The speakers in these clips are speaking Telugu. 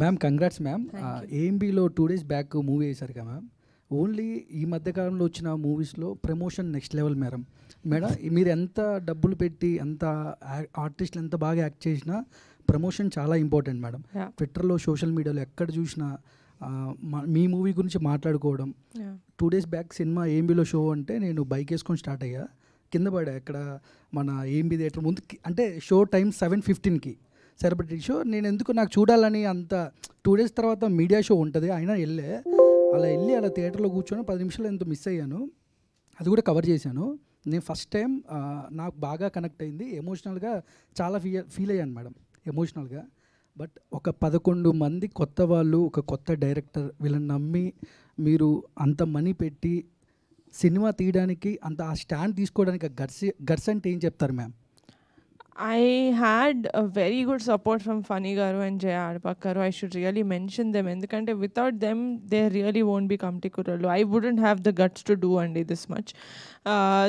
మ్యామ్ కంగ్రాట్స్ మ్యామ్ ఏఎంబీలో టూ డేస్ బ్యాక్ మూవీ వేసారు కదా మ్యామ్ ఓన్లీ ఈ మధ్యకాలంలో వచ్చిన మూవీస్లో promotion next level madam madam మీరు ఎంత డబ్బులు పెట్టి ఎంత ఆర్టిస్టులు ఎంత బాగా యాక్ట్ చేసినా ప్రమోషన్ చాలా ఇంపార్టెంట్ మేడం ట్విట్టర్లో సోషల్ మీడియాలో ఎక్కడ చూసినా మీ మూవీ గురించి మాట్లాడుకోవడం టూ డేస్ బ్యాక్ సినిమా ఏఎంబీలో షో అంటే నేను బైక్ వేసుకొని స్టార్ట్ అయ్యా కింద పడా ఎక్కడ మన ఏఎంబీ థియేటర్ ముందు అంటే షో టైం సెవెన్ ఫిఫ్టీన్కి సెలబ్రిటీ షో నేను ఎందుకు నాకు చూడాలని అంత టూ డేస్ తర్వాత మీడియా షో ఉంటుంది అయినా వెళ్ళే అలా వెళ్ళి అలా థియేటర్లో కూర్చొని పది నిమిషాలు ఎంతో మిస్ అయ్యాను అది కూడా కవర్ చేశాను నేను ఫస్ట్ టైం నాకు బాగా కనెక్ట్ అయింది ఎమోషనల్గా చాలా ఫీ ఫీల్ అయ్యాను మేడం ఎమోషనల్గా బట్ ఒక పదకొండు మంది కొత్త వాళ్ళు ఒక కొత్త డైరెక్టర్ వీళ్ళని నమ్మి మీరు అంత మనీ పెట్టి సినిమా తీయడానికి అంత ఆ స్టాండ్ తీసుకోవడానికి గర్సి గర్స్ అంటే ఏం చెప్తారు ma'am I had very very good support from Fani Garu and Jaya Arpakaru. I should really mention ఎందుకంటే without them they really won't be కమ్టి I wouldn't have the guts to do అండి this much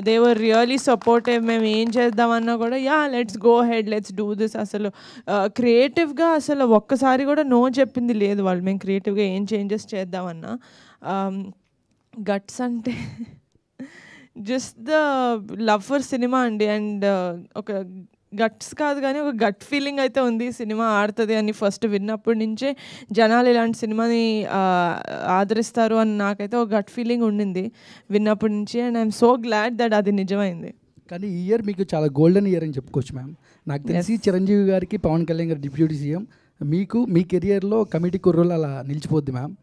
they were really supportive మేము ఏం చేద్దామన్నా కూడా yeah let's go head let's do this అసలు క్రియేటివ్గా uh, అసలు ఒక్కసారి కూడా నో చెప్పింది లేదు వాళ్ళు మేము క్రియేటివ్గా ఏం చేంజెస్ చేద్దామన్నా గట్స్ um, అంటే just the love for cinema అండి అండ్ uh, ఒక గట్స్ కాదు కానీ ఒక గట్ ఫీలింగ్ అయితే ఉంది సినిమా ఆడుతుంది అని ఫస్ట్ విన్నప్పటి నుంచే జనాలు ఇలాంటి సినిమాని ఆదరిస్తారు అని నాకైతే ఒక గట్ ఫీలింగ్ ఉండింది విన్నప్పటి నుంచి and I'm so glad that అది నిజమైంది కానీ ఈ ఇయర్ మీకు చాలా గోల్డెన్ ఇయర్ అని చెప్పుకోవచ్చు మ్యామ్ నాకు తెలిసి చిరంజీవి గారికి పవన్ కళ్యాణ్ గారు డిప్యూటీ సీఎం మీకు మీ కెరియర్లో కమిటీ కుర్రోలు అలా నిలిచిపోద్ది మ్యామ్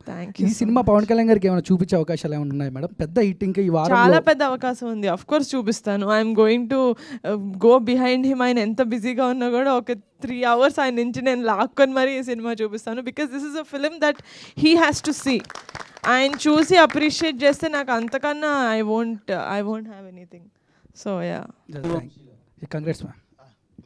ఈ సినిమా పవన్ కళ్యాణ్ గారికి ఏమైనా చూపించే అవకాశాలు ఏమైనా ఉన్నాయి మేడం పెద్ద హిట్ ఇంకా ఈ వారం చాలా పెద్ద అవకాశం ఉంది అఫ్ కోర్స్ చూపిస్తాను I'm going to go behind him ఆయన ఎంత బిజీగా ఉన్నా కూడా ఒక త్రీ అవర్స్ ఆయన నుంచి నేను లాక్కొని మరీ ఈ సినిమా చూపిస్తాను because this is a film that he has to see ఆయన చూసి అప్రిషియేట్ చేస్తే నాకు అంతకన్నా I won't I won't have anything so yeah congrats ma'am